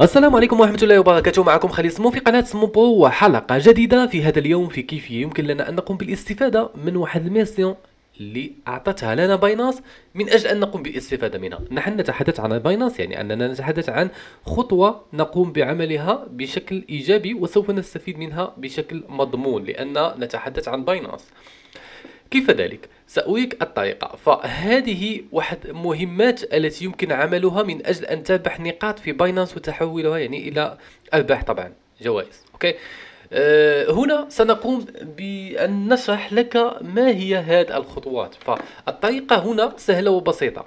السلام عليكم ورحمة الله وبركاته معكم خليل سمو في قناة سمو برو وحلقة جديدة في هذا اليوم في كيف يمكن لنا أن نقوم بالاستفادة من واحد الميسيون اللي أعطتها لنا بايناس من أجل أن نقوم بالاستفادة منها نحن نتحدث عن بايناس يعني أننا نتحدث عن خطوة نقوم بعملها بشكل إيجابي وسوف نستفيد منها بشكل مضمون لأن نتحدث عن بايناس كيف ذلك؟ سأريك الطريقة فهذه واحد مهمات التي يمكن عملها من أجل أن تربح نقاط في باينانس وتحولها يعني إلى أرباح طبعا جوائز أوكي آه، هنا سنقوم بأن نشرح لك ما هي هذه الخطوات فالطريقة هنا سهلة وبسيطة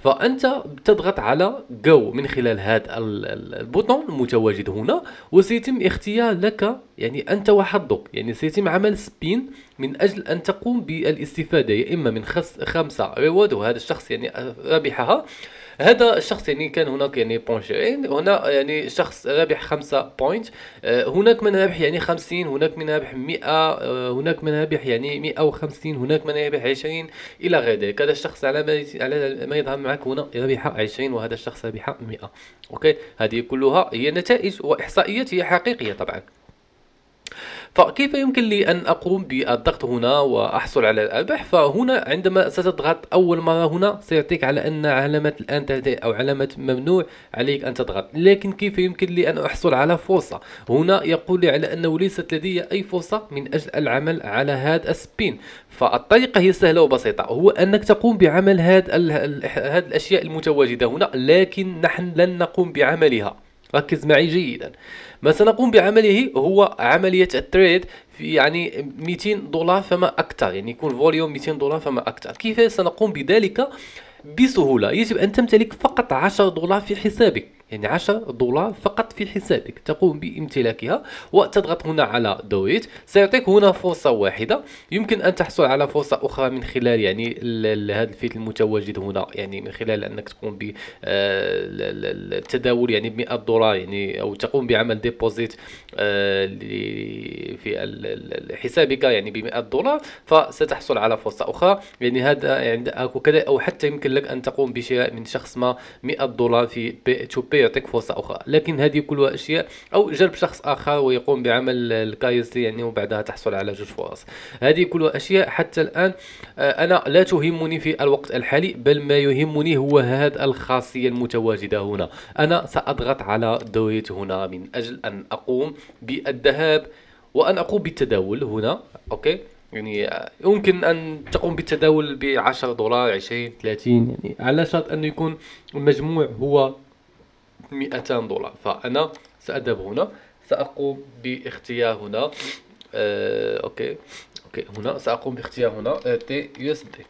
فانت تضغط على جو من خلال هذا البوطون المتواجد هنا وسيتم اختيار لك يعني انت وحظك يعني سيتم عمل سبين من اجل ان تقوم بالاستفاده يا اما من خمسه رواد وهذا الشخص يعني ربحها هذا الشخص يعني كان هناك يعني بونجيين إيه، هنا يعني شخص رابح خمسة بوينت آه، هناك من رابح يعني خمسين هناك من رابح مئة آه، هناك من رابح يعني مئة وخمسين هناك من رابح عشرين إلى غير ذلك هذا الشخص على ما على ما يظهر معك هنا رابح عشرين وهذا الشخص رابح مئة أوكي هذه كلها هي نتائج وإحصائيات هي حقيقية طبعا فكيف يمكن لي أن أقوم بالضغط هنا وأحصل على الأرباح فهنا عندما ستضغط أول مرة هنا سيعطيك على أن علامة الآن أو علامة ممنوع عليك أن تضغط لكن كيف يمكن لي أن أحصل على فرصة هنا يقول لي على أنه ليست لدي أي فرصة من أجل العمل على هذا السبين فالطريقة هي سهلة وبسيطة هو أنك تقوم بعمل هذا هذه الأشياء المتواجدة هنا لكن نحن لن نقوم بعملها ركز معي جيدا ما سنقوم بعمله هو عملية التريد في يعني 200 دولار فما أكثر يعني يكون فوليوم 200 دولار فما أكثر كيف سنقوم بذلك بسهولة يجب أن تمتلك فقط 10 دولار في حسابك يعني 10 دولار فقط في حسابك تقوم بامتلاكها وتضغط هنا على دويت سيعطيك هنا فرصة واحدة يمكن أن تحصل على فرصة أخرى من خلال يعني هذا الفيت المتواجد هنا يعني من خلال أنك تقوم بالتداول آه، يعني ب 100 دولار يعني أو تقوم بعمل ديبوزيت آه، في حسابك يعني ب 100 دولار فستحصل على فرصة أخرى يعني هذا عند يعني وكذا أو حتى يمكن لك أن تقوم بشراء من شخص ما 100 دولار في بي تو بي يعطيك فرصه اخرى لكن هذه كلها اشياء او جلب شخص اخر ويقوم بعمل الكايز يعني وبعدها تحصل على جوج فرص هذه كلها اشياء حتى الان آه، انا لا تهمني في الوقت الحالي بل ما يهمني هو هذا الخاصيه المتواجده هنا انا ساضغط على دويت هنا من اجل ان اقوم بالذهاب وان اقوم بالتداول هنا اوكي يعني آه، يمكن ان تقوم بالتداول ب 10 دولار 20 30 يعني على شرط انه يكون المجموع هو 200 دولار فأنا سأذهب هنا سأقوم باختيار هنا آه أوكي أوكي هنا سأقوم باختيار هنا تي يو اس دي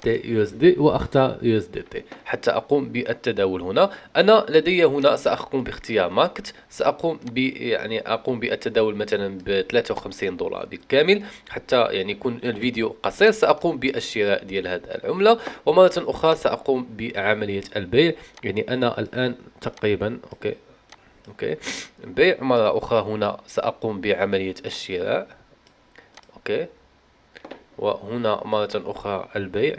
حتى يو اس دي واختار يو اس دي تي حتى اقوم بالتداول هنا انا لدي هنا ساقوم باختيار ماركت ساقوم ب يعني اقوم بالتداول مثلا ب 53 دولار بالكامل حتى يعني يكون الفيديو قصير ساقوم بالشراء ديال هذه العمله ومره اخرى ساقوم بعمليه البيع يعني انا الان تقريبا اوكي اوكي بيع مره اخرى هنا ساقوم بعمليه الشراء اوكي وهنا مرة أخرى البيع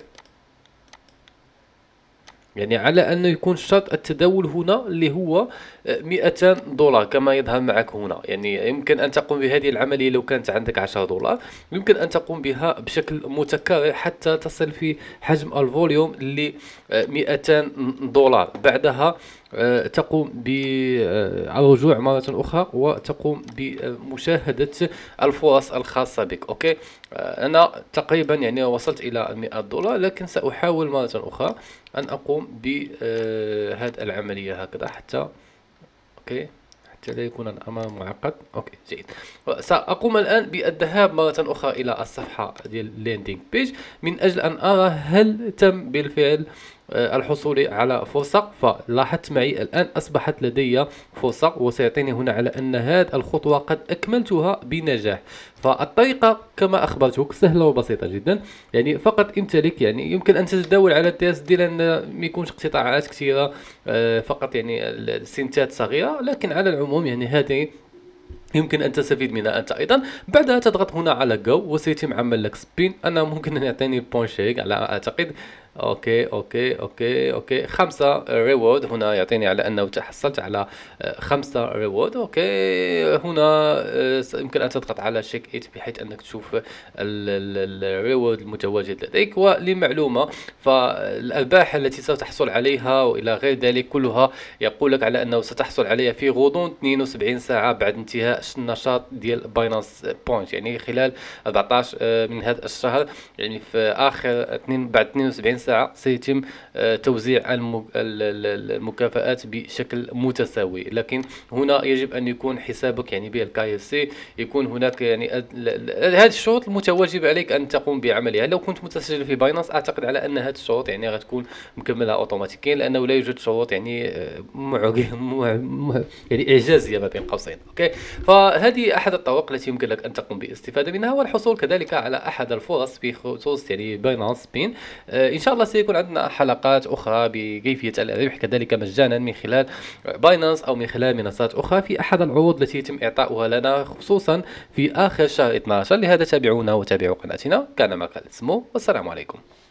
يعني على أنه يكون شرط التداول هنا اللي هو 200 آه، دولار كما يظهر معك هنا يعني يمكن أن تقوم بهذه العملية لو كانت عندك 10 دولار يمكن أن تقوم بها بشكل متكرر حتى تصل في حجم الفوليوم ل 200 آه، دولار بعدها آه، تقوم بالرجوع آه، مرة أخرى وتقوم بمشاهدة الفرص الخاصة بك أوكي آه، أنا تقريبا يعني وصلت إلى 100 دولار لكن سأحاول مرة أخرى أن أقوم بهذه العملية هكذا حتى أوكي حتى لا يكون الأمر معقد أوكي جيد سأقوم الآن بالذهاب مرة أخرى إلى الصفحة ديال لاندينغ بيج من أجل أن أرى هل تم بالفعل آه، الحصول على فرصة فلاحظت معي الآن أصبحت لدي فرصة وسيعطيني هنا على أن هذه الخطوة قد أكملتها بنجاح فالطريقة كما أخبرتك سهلة وبسيطة جدا يعني فقط امتلك يعني يمكن أن تتداول على التيس دي لأن ما يكونش اقتطاعات كثيرة آه، فقط يعني السنتات صغيرة لكن على العموم يعني هذه يمكن ان تستفيد منها انت ايضا بعدها تضغط هنا على جو وسيتم عمل لك سبين انا ممكن ان يعطيني بون شيك على اعتقد اوكي اوكي اوكي اوكي خمسة ريورد هنا يعطيني على انه تحصلت على آه، خمسة ريورد اوكي هنا آه، يمكن ان تضغط على شيك ايت بحيث انك تشوف الريورد المتواجد لديك ولمعلومة فالارباح التي ستحصل عليها والى غير ذلك كلها يقول لك على انه ستحصل عليها في غضون 72 ساعة بعد انتهاء النشاط ديال باينانس بوينت يعني خلال 14 آه، من هذا الشهر يعني في اخر 2 بعد 72 ساعة سيتم آه، توزيع المكافآت بشكل متساوي لكن هنا يجب أن يكون حسابك يعني بالكاي سي يكون هناك يعني هذه الشروط المتواجب عليك أن تقوم بعملها لو كنت متسجل في باينانس أعتقد على أن هذه الشروط يعني غتكون مكملها أوتوماتيكيا لأنه لا يوجد شروط يعني آه، يعني إعجازية ما بين قوسين أوكي فهذه أحد الطرق التي يمكن لك أن تقوم بالاستفادة منها والحصول كذلك على أحد الفرص بخصوص يعني باينانس آه، بين إن شاء شاء الله سيكون عندنا حلقات اخرى بكيفيه الربح كذلك مجانا من خلال باينانس او من خلال منصات اخرى في احد العروض التي يتم اعطاؤها لنا خصوصا في اخر شهر 12 لهذا تابعونا وتابعوا قناتنا كان ما قال اسمه والسلام عليكم